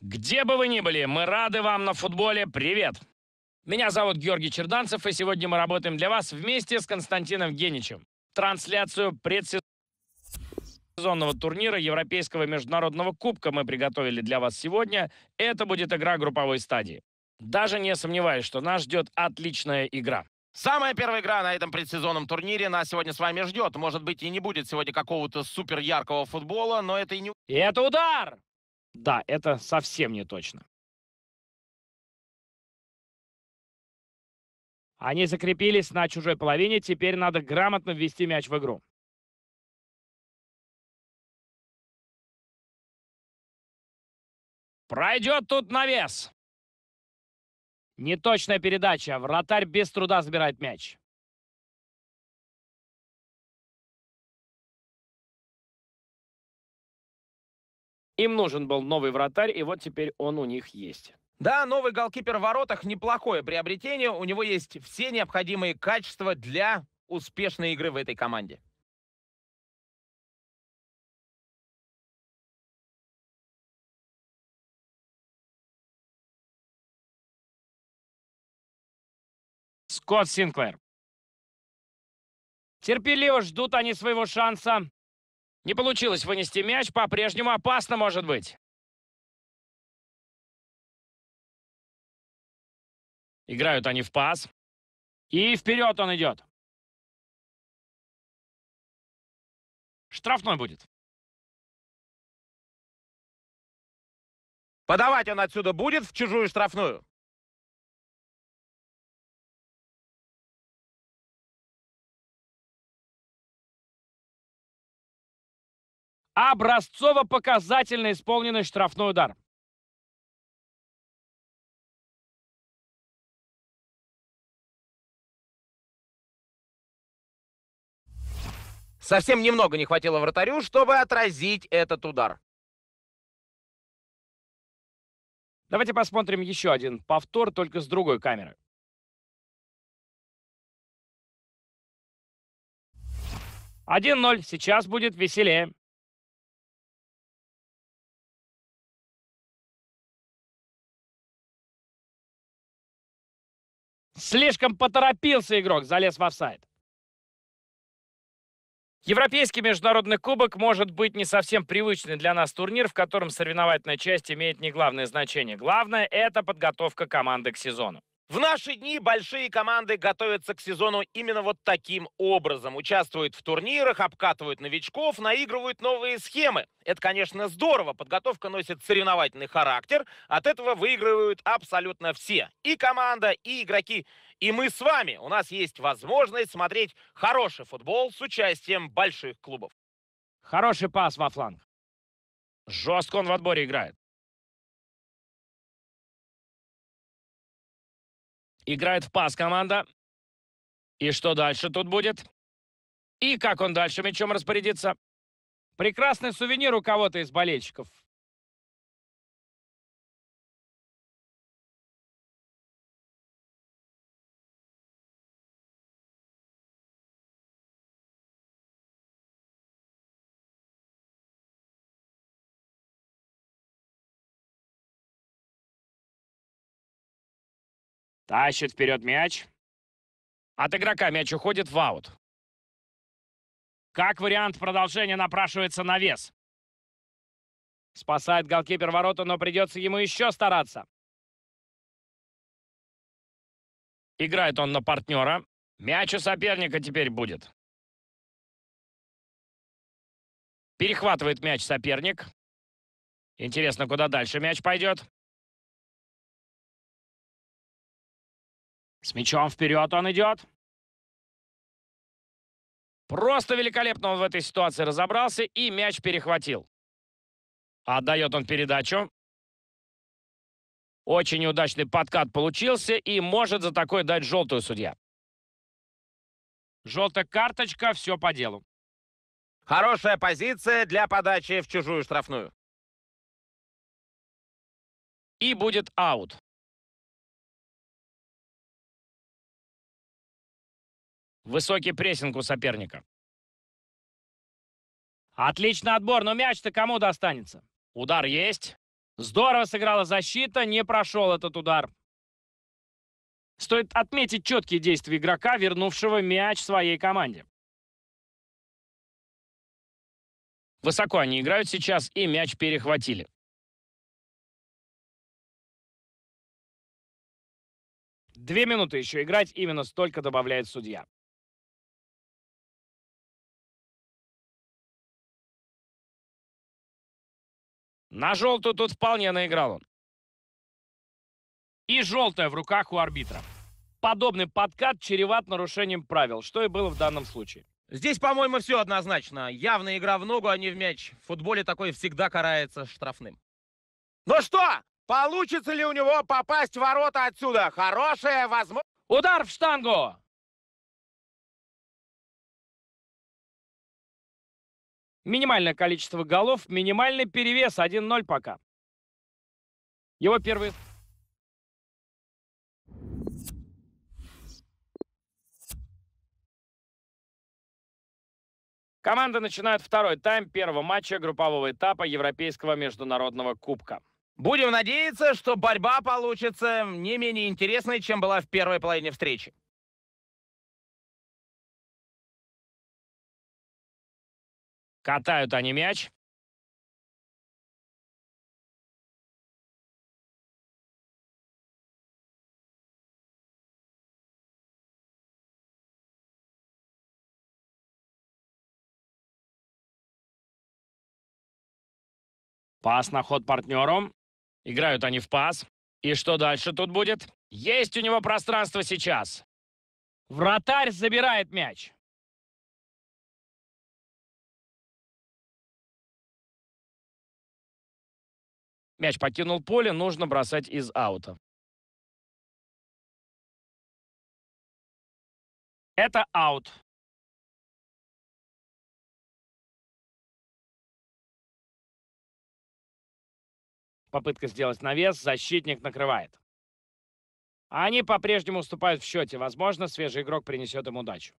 Где бы вы ни были, мы рады вам на футболе. Привет! Меня зовут Георгий Черданцев, и сегодня мы работаем для вас вместе с Константином Геничем. Трансляцию предсезонного турнира Европейского международного кубка мы приготовили для вас сегодня. Это будет игра групповой стадии. Даже не сомневаюсь, что нас ждет отличная игра. Самая первая игра на этом предсезонном турнире нас сегодня с вами ждет. Может быть, и не будет сегодня какого-то супер яркого футбола, но это и не... это удар! Да, это совсем не точно. Они закрепились на чужой половине, теперь надо грамотно ввести мяч в игру. Пройдет тут навес. Неточная передача. Вратарь без труда забирает мяч. Им нужен был новый вратарь, и вот теперь он у них есть. Да, новый голкипер в воротах неплохое приобретение. У него есть все необходимые качества для успешной игры в этой команде. Скотт Синклер. Терпеливо ждут они своего шанса. Не получилось вынести мяч, по-прежнему опасно может быть. Играют они в пас. И вперед он идет. Штрафной будет. Подавать он отсюда будет в чужую штрафную. образцово-показательно исполненный штрафной удар. Совсем немного не хватило вратарю, чтобы отразить этот удар. Давайте посмотрим еще один повтор, только с другой камеры. Один ноль. Сейчас будет веселее. Слишком поторопился игрок, залез в офсайд. Европейский международный кубок может быть не совсем привычный для нас турнир, в котором соревновательная часть имеет не главное значение. Главное – это подготовка команды к сезону. В наши дни большие команды готовятся к сезону именно вот таким образом. Участвуют в турнирах, обкатывают новичков, наигрывают новые схемы. Это, конечно, здорово. Подготовка носит соревновательный характер. От этого выигрывают абсолютно все. И команда, и игроки, и мы с вами. У нас есть возможность смотреть хороший футбол с участием больших клубов. Хороший пас во фланг. Жестко он в отборе играет. Играет в пас команда. И что дальше тут будет? И как он дальше мячом распорядится? Прекрасный сувенир у кого-то из болельщиков. Тащит вперед мяч. От игрока мяч уходит в аут. Как вариант продолжения напрашивается навес. Спасает голкипер ворота, но придется ему еще стараться. Играет он на партнера. Мяч у соперника теперь будет. Перехватывает мяч соперник. Интересно, куда дальше мяч пойдет. С мячом вперед он идет. Просто великолепно он в этой ситуации разобрался и мяч перехватил. Отдает он передачу. Очень неудачный подкат получился и может за такой дать желтую судья. Желтая карточка, все по делу. Хорошая позиция для подачи в чужую штрафную. И будет аут. Высокий прессинг у соперника. Отличный отбор, но мяч-то кому достанется? Удар есть. Здорово сыграла защита, не прошел этот удар. Стоит отметить четкие действия игрока, вернувшего мяч своей команде. Высоко они играют сейчас и мяч перехватили. Две минуты еще играть, именно столько добавляет судья. На желтую тут вполне наиграл он. И желтая в руках у арбитра. Подобный подкат чреват нарушением правил, что и было в данном случае. Здесь, по-моему, все однозначно. Явная игра в ногу, а не в мяч. В футболе такое всегда карается штрафным. Ну что, получится ли у него попасть в ворота отсюда? Хорошая возможность. Удар в штангу! Минимальное количество голов, минимальный перевес 1-0 пока. Его первый... Команда начинает второй тайм первого матча группового этапа Европейского международного кубка. Будем надеяться, что борьба получится не менее интересной, чем была в первой половине встречи. Катают они мяч. Пас на ход партнеру. Играют они в пас. И что дальше тут будет? Есть у него пространство сейчас. Вратарь забирает мяч. Мяч покинул поле, нужно бросать из аута. Это аут. Попытка сделать навес, защитник накрывает. Они по-прежнему уступают в счете. Возможно, свежий игрок принесет им удачу.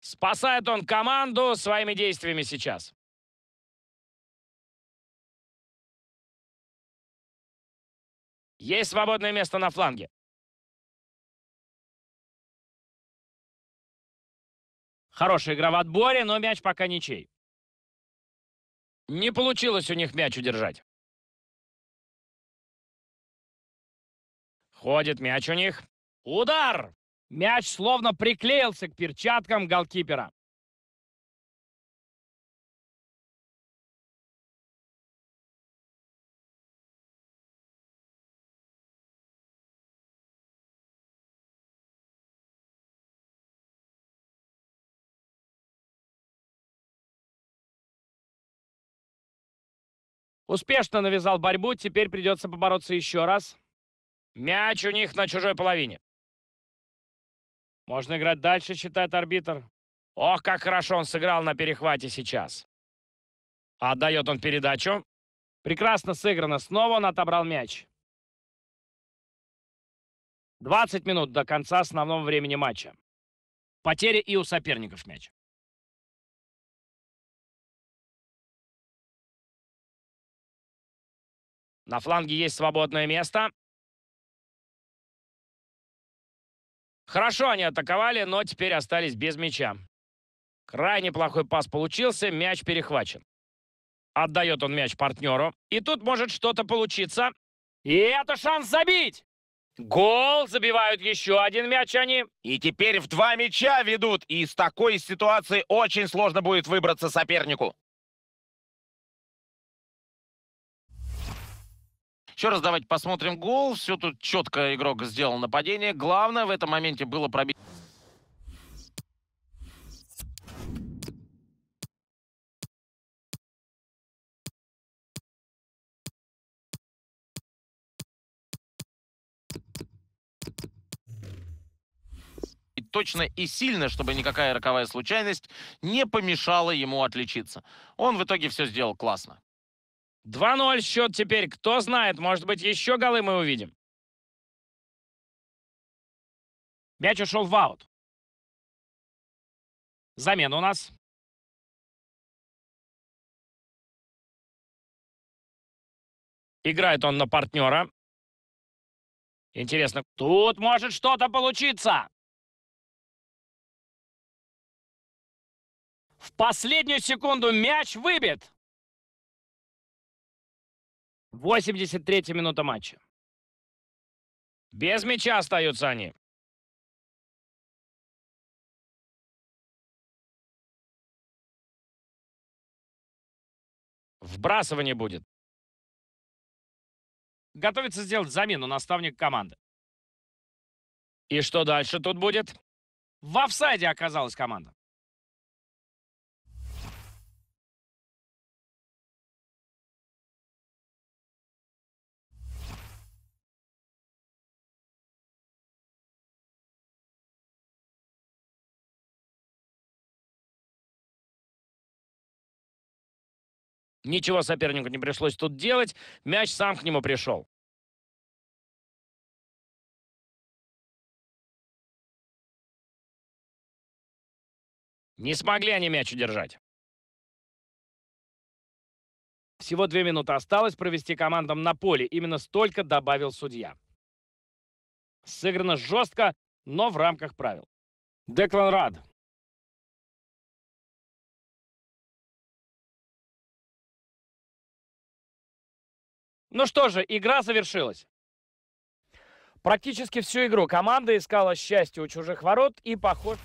Спасает он команду своими действиями сейчас. Есть свободное место на фланге. Хорошая игра в отборе, но мяч пока ничей. Не получилось у них мяч удержать. Ходит мяч у них. Удар! Мяч словно приклеился к перчаткам голкипера. Успешно навязал борьбу, теперь придется побороться еще раз. Мяч у них на чужой половине. Можно играть дальше, считает арбитр. Ох, как хорошо он сыграл на перехвате сейчас. Отдает он передачу. Прекрасно сыграно. Снова он отобрал мяч. 20 минут до конца основного времени матча. Потеря и у соперников мяч. На фланге есть свободное место. Хорошо они атаковали, но теперь остались без мяча. Крайне плохой пас получился, мяч перехвачен. Отдает он мяч партнеру. И тут может что-то получиться. И это шанс забить! Гол! Забивают еще один мяч они. И теперь в два мяча ведут. И из такой ситуации очень сложно будет выбраться сопернику. Еще раз давайте посмотрим гол. Все тут четко игрок сделал нападение. Главное в этом моменте было пробить... точно и сильно, чтобы никакая роковая случайность не помешала ему отличиться. Он в итоге все сделал классно. 2-0 счет теперь. Кто знает, может быть, еще голы мы увидим. Мяч ушел в аут. Замена у нас. Играет он на партнера. Интересно, тут может что-то получиться. В последнюю секунду мяч выбит. 83-я минута матча. Без мяча остаются они. Вбрасывание будет. Готовится сделать замену наставник команды. И что дальше тут будет? В офсайде оказалась команда. Ничего сопернику не пришлось тут делать. Мяч сам к нему пришел. Не смогли они мяч удержать. Всего две минуты осталось провести командам на поле. Именно столько добавил судья. Сыграно жестко, но в рамках правил. Деклан Рад Ну что же, игра завершилась. Практически всю игру команда искала счастье у чужих ворот и, похоже...